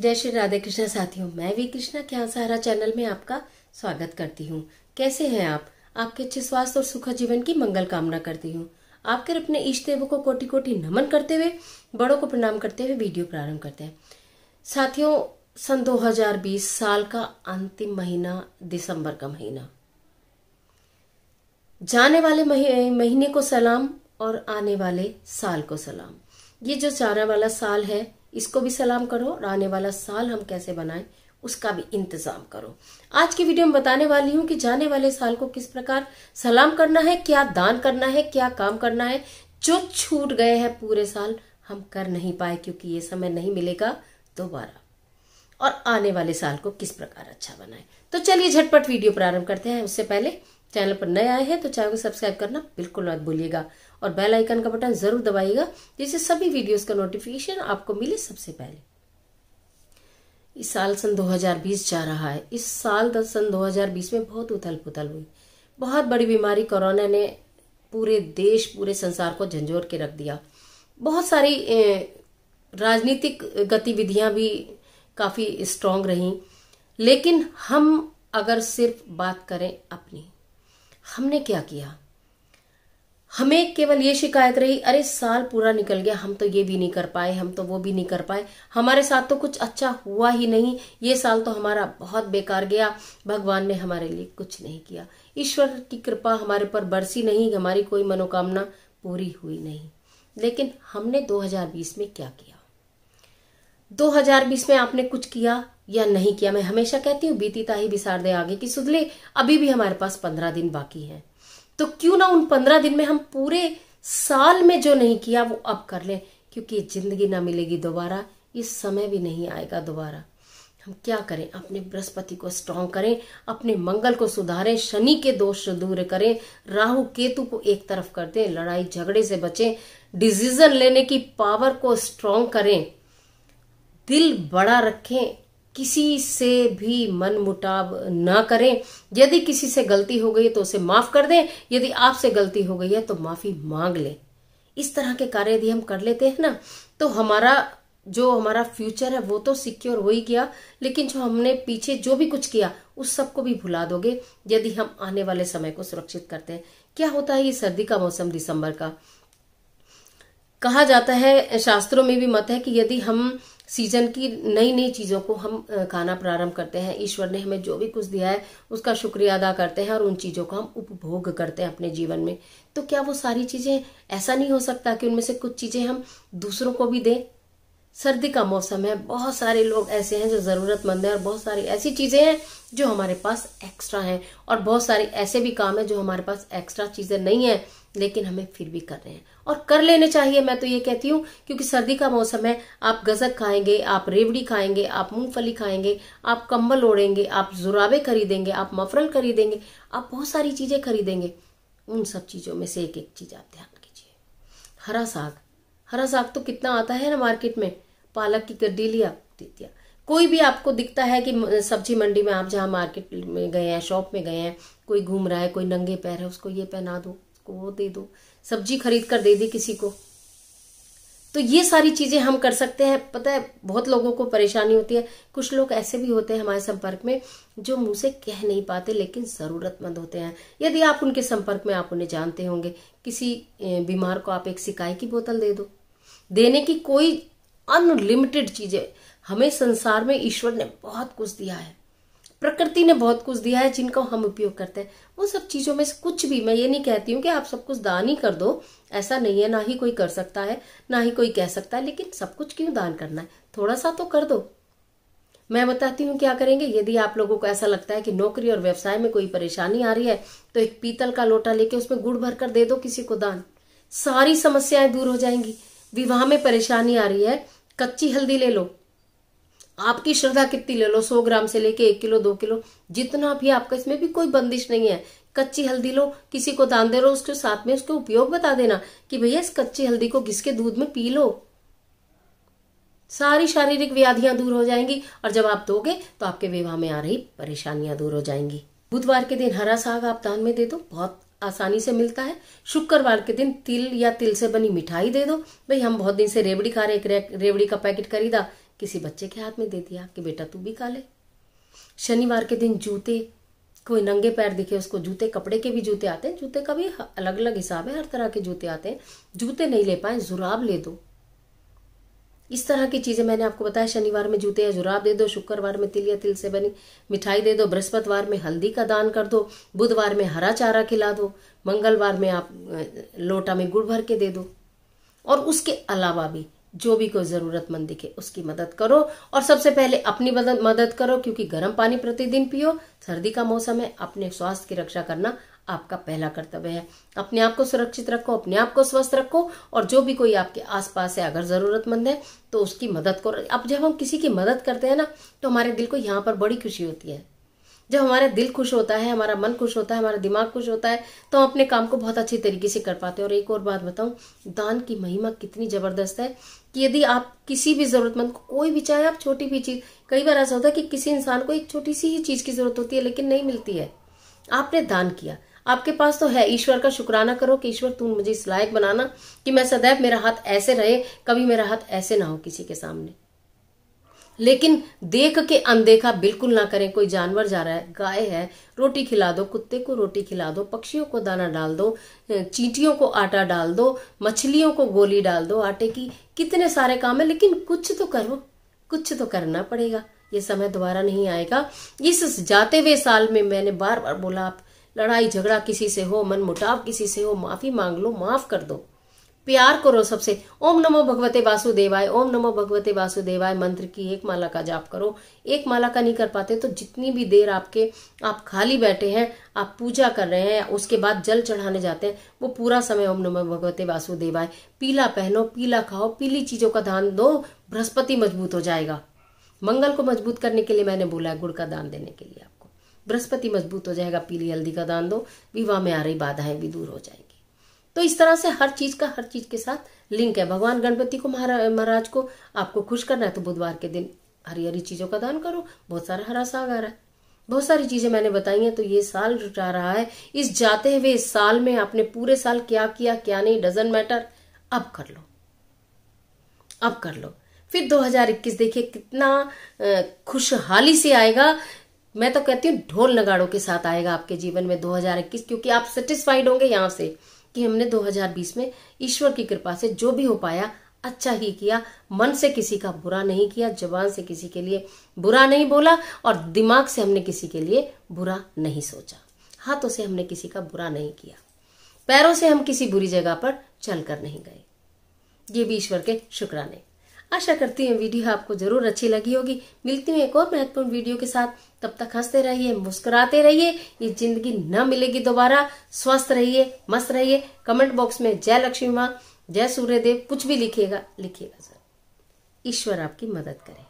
जय श्री राधे कृष्णा साथियों मैं वी कृष्णा क्या सहारा चैनल में आपका स्वागत करती हूँ कैसे हैं आप आपके अच्छे स्वास्थ्य और सुखा जीवन की मंगल कामना करती हूँ आपके अपने इष्ट देव को कोटि कोटि नमन करते हुए बड़ों को प्रणाम करते हुए वीडियो प्रारंभ करते हैं साथियों सन 2020 साल का अंतिम महीना दिसंबर का महीना जाने वाले महीने को सलाम और आने वाले साल को सलाम ये जो जाने वाला साल है इसको भी सलाम करो और आने वाला साल हम कैसे बनाएं उसका भी इंतजाम करो आज की वीडियो में बताने वाली हूँ कि जाने वाले साल को किस प्रकार सलाम करना है क्या दान करना है क्या काम करना है जो छूट गए हैं पूरे साल हम कर नहीं पाए क्योंकि ये समय नहीं मिलेगा दोबारा और आने वाले साल को किस प्रकार अच्छा बनाए तो चलिए झटपट वीडियो प्रारंभ करते हैं उससे पहले चैनल पर नए आए हैं तो चैनल को सब्सक्राइब करना बिल्कुल मत भूलिएगा और बेल आइकन का बटन जरूर दबाइएगा जिससे सभी वीडियोस का नोटिफिकेशन आपको मिले सबसे पहले इस साल सन 2020 जा रहा है इस साल सन 2020 में बहुत उथल पुथल हुई बहुत बड़ी बीमारी कोरोना ने पूरे देश पूरे संसार को झंझोर के रख दिया बहुत सारी राजनीतिक गतिविधियां भी काफी स्ट्रांग रही लेकिन हम अगर सिर्फ बात करें अपनी हमने क्या किया हमें केवल ये शिकायत रही अरे साल पूरा निकल गया हम तो ये भी नहीं कर पाए हम तो वो भी नहीं कर पाए हमारे साथ तो कुछ अच्छा हुआ ही नहीं ये साल तो हमारा बहुत बेकार गया भगवान ने हमारे लिए कुछ नहीं किया ईश्वर की कृपा हमारे पर बरसी नहीं हमारी कोई मनोकामना पूरी हुई नहीं लेकिन हमने 2020 में क्या किया 2020 में आपने कुछ किया या नहीं किया मैं हमेशा कहती हूँ बीती ताही बिसार दे आगे की सुधले अभी भी हमारे पास पंद्रह दिन बाकी है तो क्यों ना उन पंद्रह दिन में हम पूरे साल में जो नहीं किया वो अब कर लें क्योंकि जिंदगी ना मिलेगी दोबारा ये समय भी नहीं आएगा दोबारा हम क्या करें अपने बृहस्पति को स्ट्रांग करें अपने मंगल को सुधारें शनि के दोष दूर करें राहु केतु को एक तरफ कर दें लड़ाई झगड़े से बचें डिसीजन लेने की पावर को स्ट्रांग करें दिल बड़ा रखें किसी से भी मन मुटाव ना करें यदि किसी से गलती हो गई है तो उसे माफ कर दें यदि आपसे गलती हो गई है तो माफी मांग लें इस तरह के कार्य यदि हम कर लेते हैं ना तो हमारा जो हमारा फ्यूचर है वो तो सिक्योर हो ही गया लेकिन जो हमने पीछे जो भी कुछ किया उस सब को भी भुला दोगे यदि हम आने वाले समय को सुरक्षित करते हैं क्या होता है ये सर्दी का मौसम दिसंबर का कहा जाता है शास्त्रों में भी मत है कि यदि हम सीजन की नई नई चीज़ों को हम खाना प्रारंभ करते हैं ईश्वर ने हमें जो भी कुछ दिया है उसका शुक्रिया अदा करते हैं और उन चीज़ों का हम उपभोग करते हैं अपने जीवन में तो क्या वो सारी चीज़ें ऐसा नहीं हो सकता कि उनमें से कुछ चीज़ें हम दूसरों को भी दें सर्दी का मौसम है बहुत सारे लोग ऐसे हैं जो ज़रूरतमंद हैं और बहुत सारी ऐसी चीज़ें हैं जो हमारे पास एक्स्ट्रा हैं और बहुत सारे ऐसे भी काम हैं जो हमारे पास एक्स्ट्रा चीज़ें नहीं हैं लेकिन हमें फिर भी कर रहे हैं और कर लेने चाहिए मैं तो ये कहती हूँ क्योंकि सर्दी का मौसम है आप गजक खाएंगे आप रेवड़ी खाएंगे आप मूंगफली खाएंगे आप कंबल ओढ़ेंगे आप जुराबे खरीदेंगे आप मफरल खरीदेंगे आप बहुत सारी चीज़ें खरीदेंगे उन सब चीज़ों में से एक एक चीज़ आप ध्यान कीजिए हरा साग हरा साग तो कितना आता है ना मार्केट में पालक की गड्डी लिया दे दिया कोई भी आपको दिखता है कि सब्जी मंडी में आप जहाँ मार्केट में गए हैं शॉप में गए हैं कोई घूम रहा है कोई नंगे पैर है उसको ये पहना दो उसको वो दे दो सब्जी खरीद कर दे दी किसी को तो ये सारी चीज़ें हम कर सकते हैं पता है बहुत लोगों को परेशानी होती है कुछ लोग ऐसे भी होते हैं हमारे संपर्क में जो मुंह से कह नहीं पाते लेकिन ज़रूरतमंद होते हैं यदि आप उनके संपर्क में आप उन्हें जानते होंगे किसी बीमार को आप एक सिकाई की बोतल दे दो देने की कोई अनलिमिटेड चीज है हमें संसार में ईश्वर ने बहुत कुछ दिया है प्रकृति ने बहुत कुछ दिया है जिनका हम उपयोग करते हैं वो सब चीज़ों में से कुछ भी मैं ये नहीं कहती हूँ कि आप सब कुछ दान ही कर दो ऐसा नहीं है ना ही कोई कर सकता है ना ही कोई कह सकता है लेकिन सब कुछ क्यों दान करना है थोड़ा सा तो कर दो मैं बताती हूँ क्या करेंगे यदि आप लोगों को ऐसा लगता है कि नौकरी और व्यवसाय में कोई परेशानी आ रही है तो एक पीतल का लोटा लेके उसमें गुड़ भर कर दे दो किसी को दान सारी समस्याएं दूर हो जाएंगी विवाह में परेशानी आ रही है कच्ची हल्दी ले लो आपकी श्रद्धा कितनी ले लो सौ ग्राम से लेके एक किलो दो किलो जितना भी आपका इसमें भी कोई बंदिश नहीं है कच्ची हल्दी लो किसी को दान दे लो उसके साथ में उसके उपयोग बता देना कि भैया इस कच्ची हल्दी को किसके दूध में पी लो सारी शारीरिक व्याधियां दूर हो जाएंगी और जब आप दोगे तो आपके विवाह में आ रही परेशानियां दूर हो जाएंगी बुधवार के दिन हरा साग आप दान में दे दो बहुत आसानी से मिलता है शुक्रवार के दिन तिल या तिल से बनी मिठाई दे दो भाई हम बहुत दिन से रेवड़ी खा रहे एक रेवड़ी का पैकेट खरीदा किसी बच्चे के हाथ में दे दिया कि बेटा तू भी खा ले शनिवार के दिन जूते कोई नंगे पैर दिखे उसको जूते कपड़े के भी जूते आते हैं जूते का भी अलग अलग हिसाब है हर तरह के जूते आते हैं जूते नहीं ले पाए जुराब ले दो इस तरह की चीज़ें मैंने आपको बताया शनिवार में जूते या जुराब दे दो शुक्रवार में तिल या तिल से बनी मिठाई दे दो बृहस्पतिवार में हल्दी का दान कर दो बुधवार में हरा चारा खिला दो मंगलवार में आप लोटा में गुड़ भर के दे दो और उसके अलावा भी जो भी कोई ज़रूरतमंद दिखे उसकी मदद करो और सबसे पहले अपनी मदद मदद करो क्योंकि गर्म पानी प्रतिदिन पियो सर्दी का मौसम है अपने स्वास्थ्य की रक्षा करना आपका पहला कर्तव्य है अपने आप को सुरक्षित रखो अपने आप को स्वस्थ रखो और जो भी कोई आपके आसपास है अगर ज़रूरतमंद है तो उसकी मदद करो अब जब हम किसी की मदद करते हैं ना तो हमारे दिल को यहाँ पर बड़ी खुशी होती है जब हमारा दिल खुश होता है हमारा मन खुश होता है हमारा दिमाग खुश होता है तो हम अपने काम को बहुत अच्छी तरीके से कर पाते हैं और एक और बात बताऊं दान की महिमा कितनी ज़बरदस्त है कि यदि आप किसी भी ज़रूरतमंद को कोई भी चाहे आप छोटी भी चीज़ कई बार ऐसा होता है कि किसी इंसान को एक छोटी सी ही चीज़ की ज़रूरत होती है लेकिन नहीं मिलती है आपने दान किया आपके पास तो है ईश्वर का शुक्राना करो कि ईश्वर तू मुझे इस लायक बनाना कि मैं सदैव मेरा हाथ ऐसे रहे कभी मेरा हाथ ऐसे ना हो किसी के सामने लेकिन देख के अनदेखा बिल्कुल ना करें कोई जानवर जा रहा है गाय है रोटी खिला दो कुत्ते को रोटी खिला दो पक्षियों को दाना डाल दो चींटियों को आटा डाल दो मछलियों को गोली डाल दो आटे की कितने सारे काम है लेकिन कुछ तो करो कुछ तो करना पड़ेगा ये समय दोबारा नहीं आएगा इस जाते हुए साल में मैंने बार बार बोला आप लड़ाई झगड़ा किसी से हो मन मुटाव किसी से हो माफी मांग लो माफ कर दो प्यार करो सबसे ओम नमो भगवते वासुदेवाय ओम नमो भगवते वासुदेवाय मंत्र की एक माला का जाप करो एक माला का नहीं कर पाते तो जितनी भी देर आपके आप खाली बैठे हैं आप पूजा कर रहे हैं उसके बाद जल चढ़ाने जाते हैं वो पूरा समय ओम नमो भगवते वासुदेवाय पीला पहनो पीला खाओ पीली चीजों का दान दो बृहस्पति मजबूत हो जाएगा मंगल को मजबूत करने के लिए मैंने बोला है गुड़ का दान देने के लिए आप बृहस्पति मजबूत हो जाएगा पीली हल्दी का दान दो विवाह में आ रही बाधाएं भी दूर हो जाएंगी तो इस तरह से हर चीज का हर चीज के साथ लिंक है भगवान गणपति को महाराज को आपको खुश करना है तो बुधवार के दिन हरी हरी चीजों का दान करो बहुत सारा हरा साग आ रहा है बहुत सारी चीजें मैंने बताई हैं तो ये साल जुटा रहा है इस जाते हुए इस साल में आपने पूरे साल क्या किया क्या नहीं डजेंट मैटर अब कर लो अब कर लो फिर 2021 देखिए कितना खुशहाली से आएगा मैं तो कहती हूँ ढोल नगाड़ों के साथ आएगा आपके जीवन में 2021 क्योंकि आप सेटिस्फाइड होंगे यहाँ से कि हमने 2020 में ईश्वर की कृपा से जो भी हो पाया अच्छा ही किया मन से किसी का बुरा नहीं किया जबान से किसी के लिए बुरा नहीं बोला और दिमाग से हमने किसी के लिए बुरा नहीं सोचा हाथों से हमने किसी का बुरा नहीं किया पैरों से हम किसी बुरी जगह पर चलकर नहीं गए ये भी ईश्वर के शुक्राने आशा करती हूँ वीडियो आपको जरूर अच्छी लगी होगी मिलती हूँ एक और महत्वपूर्ण वीडियो के साथ तब तक हंसते रहिए मुस्कुराते रहिए ये जिंदगी न मिलेगी दोबारा स्वस्थ रहिए मस्त रहिए कमेंट बॉक्स में जय लक्ष्मी माँ जय सूर्यदेव कुछ भी लिखिएगा लिखिएगा सर ईश्वर आपकी मदद करे